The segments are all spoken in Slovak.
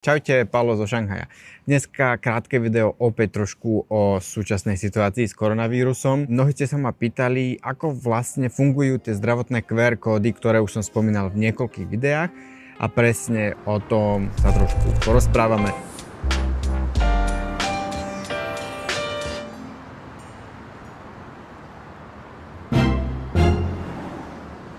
Čaute, Paolo zo Šanghaja. Dneska krátke video opäť trošku o súčasnej situácii s koronavírusom. Mnohí ste sa ma pýtali, ako vlastne fungujú tie zdravotné QR er kódy, ktoré už som spomínal v niekoľkých videách a presne o tom sa trošku porozprávame.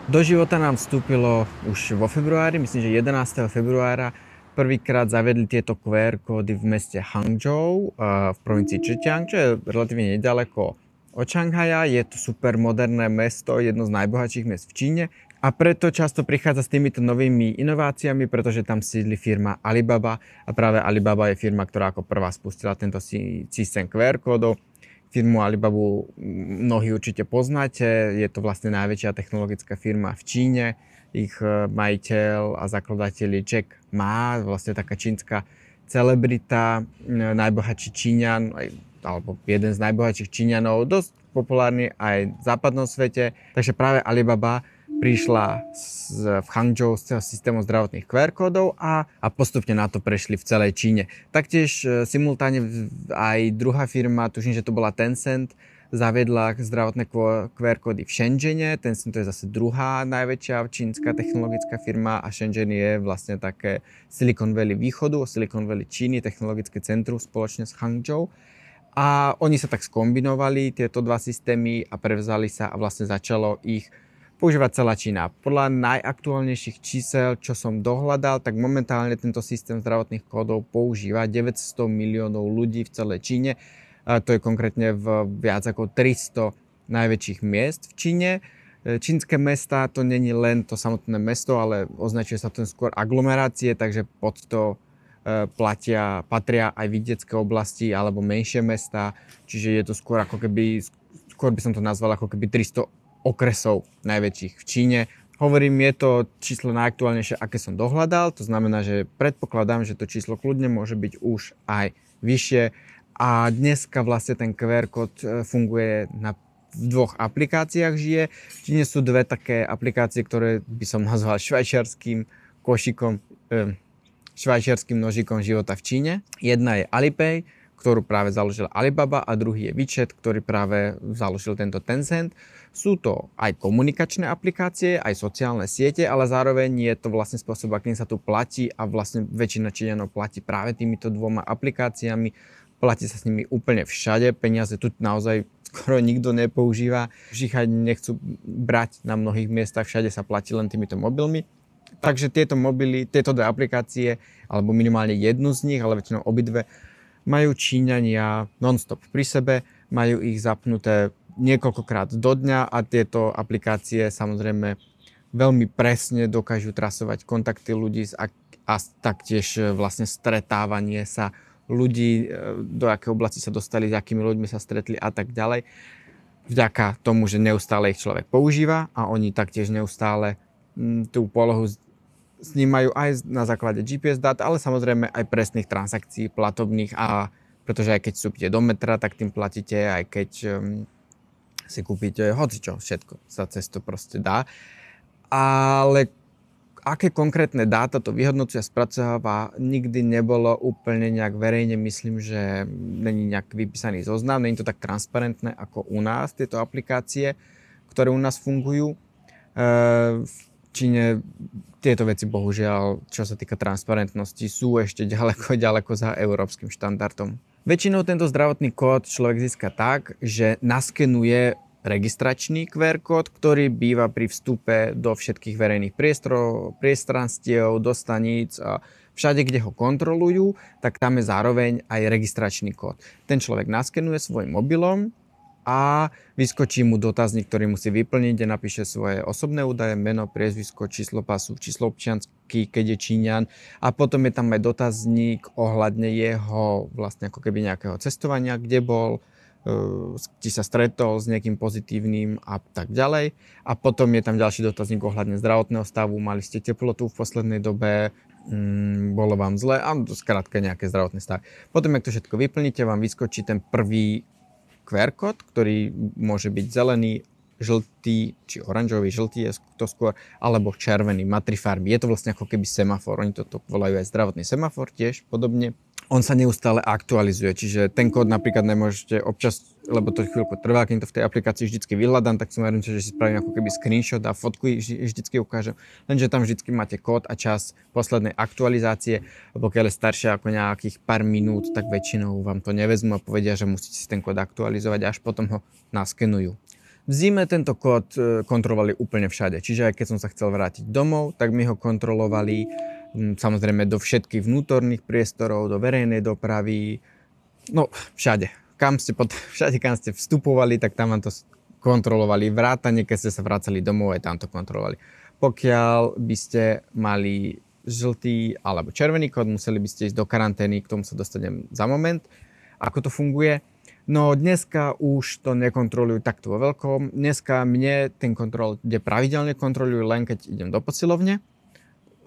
Do života nám vstúpilo už vo februári, myslím, že 11. februára prvýkrát zavedli tieto QR er kódy v meste Hangzhou v provincii Zhejiang, čo je relatívne nedaleko od Šanghaja. Je to super moderné mesto, jedno z najbohatších miest v Číne a preto často prichádza s týmito novými inováciami, pretože tam sídli firma Alibaba a práve Alibaba je firma, ktorá ako prvá spustila tento systém QR er kódov. Firmu Alibabu mnohí určite poznáte, je to vlastne najväčšia technologická firma v Číne ich e, majiteľ a zakladateľ je Jack Ma, vlastne taká čínska celebrita, e, najbohatší Číňan, alebo jeden z najbohatších Číňanov, dosť populárny aj v západnom svete. Takže práve Alibaba prišla z, v Hangzhou z celého systému zdravotných QR kódov a, a postupne na to prešli v celej Číne. Taktiež e, simultáne aj druhá firma, tuším, že to bola Tencent, zaviedla zdravotné QR kódy v Shenzhene, to je zase druhá najväčšia čínska mhm. technologická firma a Shenzhen je vlastne také Silicon Valley východu, Silicon Valley Číny, technologické centrum spoločne s Hangzhou. A oni sa tak skombinovali, tieto dva systémy a prevzali sa a vlastne začalo ich používať celá Čína. Podľa najaktuálnejších čísel, čo som dohľadal, tak momentálne tento systém zdravotných kódov používa 900 miliónov ľudí v celej Číne a to je konkrétne v viac ako 300 najväčších miest v Číne. E, čínske mesta to není len to samotné mesto, ale označuje sa to skôr aglomerácie, takže pod to e, platia, patria aj vidiecké oblasti alebo menšie mesta, čiže je to skôr ako keby, skôr by som to nazval ako keby 300 okresov najväčších v Číne. Hovorím, je to číslo najaktuálnejšie, aké som dohľadal, to znamená, že predpokladám, že to číslo kľudne môže byť už aj vyššie, a dneska vlastne ten QR kód e, funguje na v dvoch aplikáciách žije. Čiže sú dve také aplikácie, ktoré by som nazval švajčiarským košikom, e, švajčiarským nožikom života v Číne. Jedna je Alipay, ktorú práve založila Alibaba a druhý je WeChat, ktorý práve založil tento Tencent. Sú to aj komunikačné aplikácie, aj sociálne siete, ale zároveň je to vlastne spôsob, akým sa tu platí a vlastne väčšina Číňanov platí práve týmito dvoma aplikáciami platí sa s nimi úplne všade, peniaze tu naozaj skoro nikto nepoužíva, žíchať nechcú brať na mnohých miestach, všade sa platí len týmito mobilmi. Takže tieto mobily, tieto dve aplikácie, alebo minimálne jednu z nich, ale väčšinou obidve, majú Číňania non-stop pri sebe, majú ich zapnuté niekoľkokrát do dňa a tieto aplikácie samozrejme veľmi presne dokážu trasovať kontakty ľudí a, a taktiež e, vlastne stretávanie sa ľudí, e, do aké oblasti sa dostali, s akými ľuďmi sa stretli a tak ďalej. Vďaka tomu, že neustále ich človek používa a oni taktiež neustále mm, tú polohu snímajú aj na základe GPS dát, ale samozrejme aj presných transakcií platobných a pretože aj keď vstúpite do metra, tak tým platíte, aj keď ehm, si kúpite hocičo, všetko sa cez to proste dá. Ale aké konkrétne dáta to vyhodnocuje a spracováva, nikdy nebolo úplne nejak verejne, myslím, že není nejak vypísaný zoznam, není to tak transparentné ako u nás tieto aplikácie, ktoré u nás fungujú. E, v Číne tieto veci bohužiaľ, čo sa týka transparentnosti, sú ešte ďaleko, ďaleko za európskym štandardom. Väčšinou tento zdravotný kód človek získa tak, že naskenuje registračný QR kód, ktorý býva pri vstupe do všetkých verejných priestranstiev, do staníc a všade, kde ho kontrolujú, tak tam je zároveň aj registračný kód. Ten človek naskenuje svojim mobilom a vyskočí mu dotazník, ktorý musí vyplniť, kde napíše svoje osobné údaje, meno, priezvisko, číslo pasu, číslo občiansky, keď je Číňan a potom je tam aj dotazník ohľadne jeho vlastne ako keby nejakého cestovania, kde bol, či e, sa stretol s niekým pozitívnym a tak ďalej. A potom je tam ďalší dotazník ohľadne zdravotného stavu, mali ste teplotu v poslednej dobe, mm, bolo vám zle a skrátka nejaké zdravotné stavy. Potom, ak to všetko vyplníte, vám vyskočí ten prvý QR kód, ktorý môže byť zelený, žltý, či oranžový, žltý je to skôr, alebo červený, matrifarby. Je to vlastne ako keby semafor, oni toto volajú aj zdravotný semafor tiež, podobne on sa neustále aktualizuje. Čiže ten kód napríklad nemôžete občas, lebo to chvíľku trvá, keď to v tej aplikácii vždycky vyhľadám, tak som verím, že si spravím ako keby screenshot a fotku vždycky ukážem. Lenže tam vždycky máte kód a čas poslednej aktualizácie pokiaľ je staršie ako nejakých pár minút, tak väčšinou vám to nevezmu a povedia, že musíte si ten kód aktualizovať až potom ho naskenujú. V zime tento kód e, kontrolovali úplne všade, čiže aj keď som sa chcel vrátiť domov, tak mi ho kontrolovali samozrejme do všetkých vnútorných priestorov, do verejnej dopravy, no všade. Kam ste pod, všade, kam ste vstupovali, tak tam vám to kontrolovali. Vrátane, keď ste sa vracali domov, aj tam to kontrolovali. Pokiaľ by ste mali žltý alebo červený kód, museli by ste ísť do karantény, k tomu sa dostanem za moment, ako to funguje. No dneska už to nekontrolujú takto vo veľkom. Dneska mne ten kontrol kde pravidelne kontrolujú len keď idem do posilovne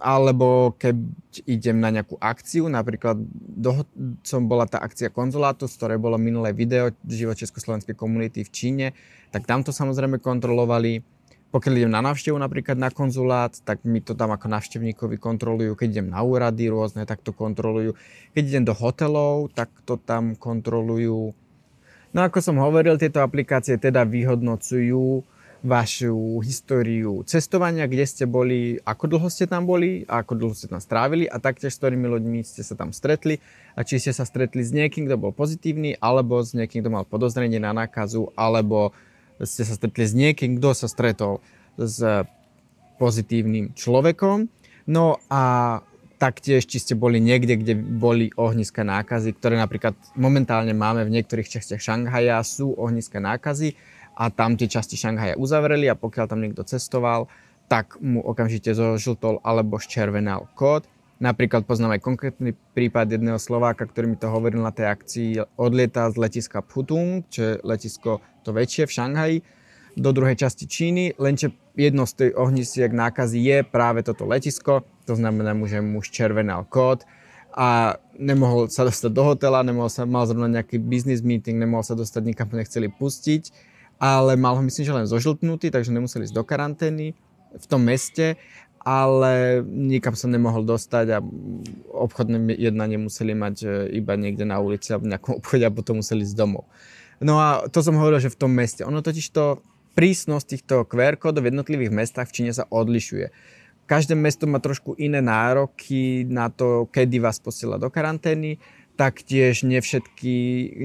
alebo keď idem na nejakú akciu, napríklad do, som bola tá akcia konzulátu, z ktorej bolo minulé video život československej komunity v Číne, tak tam to samozrejme kontrolovali. Pokiaľ idem na návštevu napríklad na konzulát, tak mi to tam ako návštevníkovi kontrolujú. Keď idem na úrady rôzne, tak to kontrolujú. Keď idem do hotelov, tak to tam kontrolujú. No ako som hovoril, tieto aplikácie teda vyhodnocujú vašu históriu cestovania, kde ste boli, ako dlho ste tam boli, ako dlho ste tam strávili a taktiež s ktorými ľuďmi ste sa tam stretli a či ste sa stretli s niekým, kto bol pozitívny, alebo s niekým, kto mal podozrenie na nákazu, alebo ste sa stretli s niekým, kto sa stretol s pozitívnym človekom. No a taktiež, či ste boli niekde, kde boli ohniska nákazy, ktoré napríklad momentálne máme v niektorých častiach Šanghaja, sú ohniska nákazy a tam tie časti Šanghaja uzavreli a pokiaľ tam niekto cestoval, tak mu okamžite zožltol alebo ščervenal kód. Napríklad poznám aj konkrétny prípad jedného Slováka, ktorý mi to hovoril na tej akcii, odlieta z letiska Phutung, čo je letisko to väčšie v Šanghaji, do druhej časti Číny, lenže jedno z tých ohnisiek nákazy je práve toto letisko, to znamená, že mu červenal kód a nemohol sa dostať do hotela, nemohol sa, mal zrovna nejaký business meeting, nemohol sa dostať nikam, nechceli pustiť ale mal ho myslím, že len zožltnutý, takže nemuseli ísť do karantény v tom meste, ale nikam sa nemohol dostať a obchodné jednanie museli mať e, iba niekde na ulici alebo v nejakom obchode a potom museli ísť domov. No a to som hovoril, že v tom meste. Ono totiž to prísnosť týchto QR kódov v jednotlivých mestách v Číne sa odlišuje. Každé mesto má trošku iné nároky na to, kedy vás posiela do karantény. Taktiež nevšetky,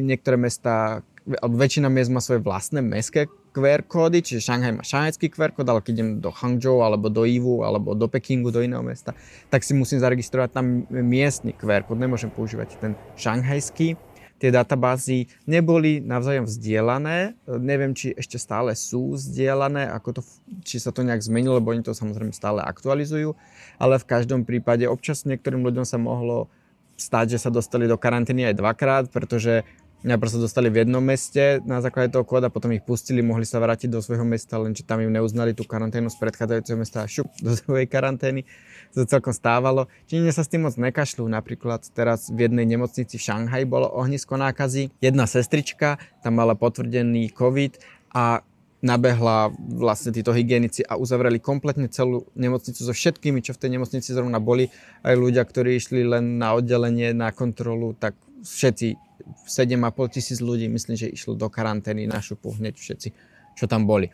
niektoré mesta väčšina miest má svoje vlastné mestské QR kódy, čiže Šanghaj má šanghajský QR kód, ale keď idem do Hangzhou alebo do Ivu alebo do Pekingu, do iného mesta, tak si musím zaregistrovať tam miestny QR kód, nemôžem používať ten šanghajský. Tie databázy neboli navzájom vzdielané, neviem, či ešte stále sú vzdielané, ako to, či sa to nejak zmenilo, lebo oni to samozrejme stále aktualizujú, ale v každom prípade občas niektorým ľuďom sa mohlo stať, že sa dostali do karantény aj dvakrát, pretože Najprv sa dostali v jednom meste na základe toho kóda, potom ich pustili, mohli sa vrátiť do svojho mesta, lenže tam im neuznali tú karanténu z predchádzajúceho mesta a šup do druhej karantény. To celkom stávalo. Číne sa s tým moc nekašľú. Napríklad teraz v jednej nemocnici v Šanghaji bolo ohnisko nákazy. Jedna sestrička tam mala potvrdený COVID a nabehla vlastne títo hygienici a uzavreli kompletne celú nemocnicu so všetkými, čo v tej nemocnici zrovna boli. Aj ľudia, ktorí išli len na oddelenie, na kontrolu, tak všetci 7,5 tisíc ľudí myslím, že išlo do karantény na šupu hneď všetci, čo tam boli.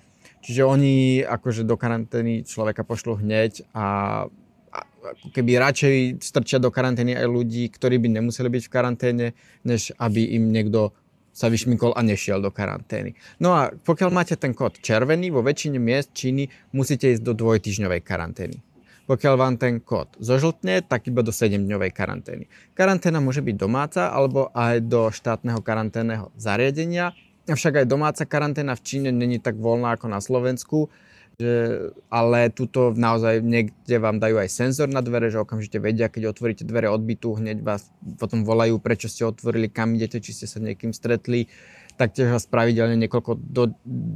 Čiže oni akože do karantény človeka pošlo hneď a, a keby radšej strčia do karantény aj ľudí, ktorí by nemuseli byť v karanténe, než aby im niekto sa vyšmykol a nešiel do karantény. No a pokiaľ máte ten kód červený, vo väčšine miest Číny musíte ísť do dvojtyžňovej karantény. Pokiaľ vám ten kód zožltne, tak iba do 7-dňovej karantény. Karanténa môže byť domáca alebo aj do štátneho karanténneho zariadenia, avšak aj domáca karanténa v Číne není tak voľná ako na Slovensku, že, ale tuto naozaj niekde vám dajú aj senzor na dvere, že okamžite vedia, keď otvoríte dvere odbytu, hneď vás potom volajú, prečo ste otvorili, kam idete, či ste sa niekým stretli. Taktiež vás pravidelne niekoľko do,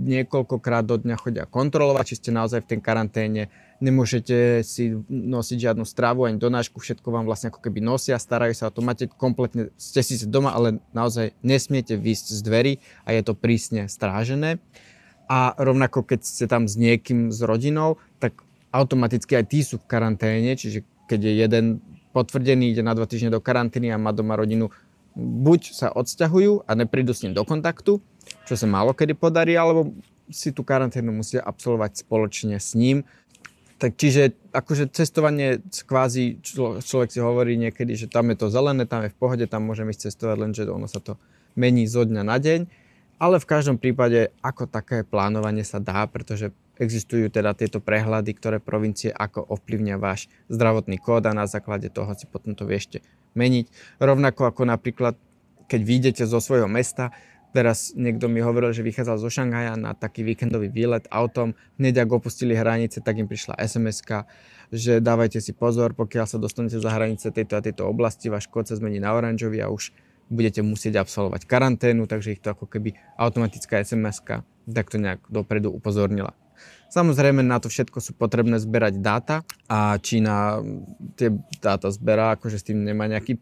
niekoľkokrát do dňa chodia kontrolovať, či ste naozaj v tej karanténe nemôžete si nosiť žiadnu stravu ani donášku, všetko vám vlastne ako keby nosia, starajú sa o to, máte kompletne, ste si doma, ale naozaj nesmiete vyjsť z dverí a je to prísne strážené. A rovnako keď ste tam s niekým, s rodinou, tak automaticky aj tí sú v karanténe, čiže keď je jeden potvrdený, ide na dva týždne do karantény a má doma rodinu, buď sa odsťahujú a neprídu s ním do kontaktu, čo sa málo kedy podarí, alebo si tú karanténu musia absolvovať spoločne s ním. Tak čiže akože cestovanie kvázi, člo, človek si hovorí niekedy, že tam je to zelené, tam je v pohode, tam môžem ísť cestovať, lenže ono sa to mení zo dňa na deň. Ale v každom prípade, ako také plánovanie sa dá, pretože existujú teda tieto prehľady, ktoré provincie ako ovplyvňa váš zdravotný kód a na základe toho si potom to viešte meniť. Rovnako ako napríklad, keď vyjdete zo svojho mesta, Teraz niekto mi hovoril, že vychádzal zo Šanghaja na taký víkendový výlet autom, hneď ak opustili hranice, tak im prišla sms že dávajte si pozor, pokiaľ sa dostanete za hranice tejto a tejto oblasti, váš kód sa zmení na oranžový a už budete musieť absolvovať karanténu, takže ich to ako keby automatická sms Tak to nejak dopredu upozornila. Samozrejme na to všetko sú potrebné zberať dáta a Čína mm, tie dáta zberá, akože s tým nemá nejaký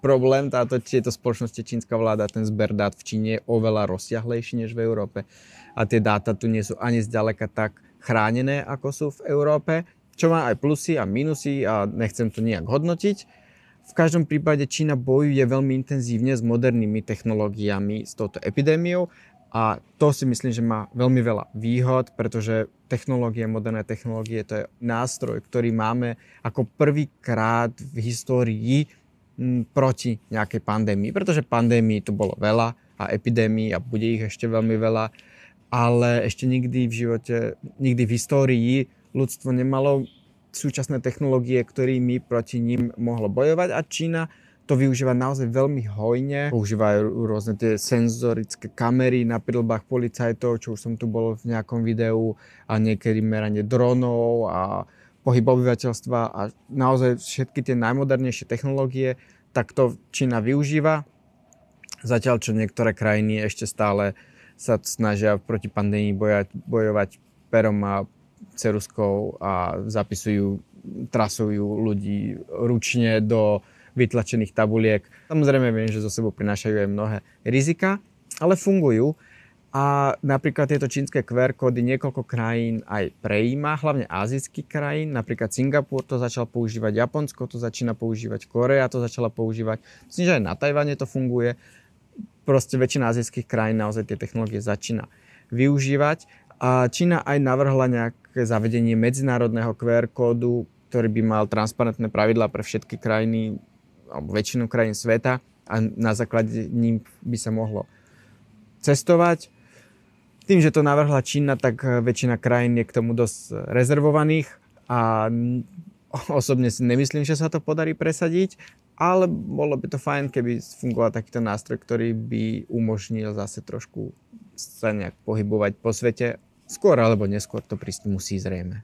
problém táto, tieto spoločnosti, čínska vláda, ten zber dát v Číne je oveľa rozsiahlejší než v Európe. A tie dáta tu nie sú ani zďaleka tak chránené, ako sú v Európe, čo má aj plusy a minusy a nechcem to nejak hodnotiť. V každom prípade Čína bojuje veľmi intenzívne s modernými technológiami, s touto epidémiou a to si myslím, že má veľmi veľa výhod, pretože technológie, moderné technológie, to je nástroj, ktorý máme ako prvýkrát v histórii proti nejakej pandémii, pretože pandémii tu bolo veľa a epidémií a bude ich ešte veľmi veľa, ale ešte nikdy v živote, nikdy v histórii ľudstvo nemalo súčasné technológie, ktorými proti ním mohlo bojovať a Čína to využíva naozaj veľmi hojne. Používajú rôzne tie senzorické kamery na prilbách policajtov, čo už som tu bol v nejakom videu, a niekedy meranie dronov a pohyb obyvateľstva a naozaj všetky tie najmodernejšie technológie, tak to Čína využíva. Zatiaľ, čo niektoré krajiny ešte stále sa snažia proti pandémii bojať, bojovať perom a ceruskou a zapisujú, trasujú ľudí ručne do vytlačených tabuliek. Samozrejme viem, že zo sebou prinášajú aj mnohé rizika, ale fungujú. A napríklad tieto čínske QR kódy niekoľko krajín aj prejíma, hlavne azijských krajín, napríklad Singapur to začal používať, Japonsko to začína používať, Korea to začala používať, myslím, že aj na Tajvane to funguje, proste väčšina azijských krajín naozaj tie technológie začína využívať. A Čína aj navrhla nejaké zavedenie medzinárodného QR kódu, ktorý by mal transparentné pravidlá pre všetky krajiny, alebo väčšinu krajín sveta a na základe ním by sa mohlo cestovať tým, že to navrhla Čína, tak eh, väčšina krajín je k tomu dosť eh, rezervovaných a osobne si nemyslím, že sa to podarí presadiť, ale bolo by to fajn, keby fungoval takýto nástroj, ktorý by umožnil zase trošku sa nejak pohybovať po svete. Skôr alebo neskôr to prísť musí zrejme.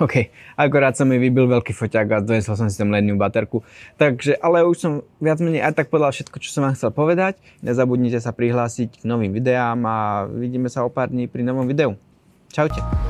OK, akorát som mi vybil veľký foťák a donesol som si tam lednú baterku. Takže, ale už som viac menej aj tak povedal všetko, čo som vám chcel povedať. Nezabudnite sa prihlásiť k novým videám a vidíme sa o pár dní pri novom videu. Čaute.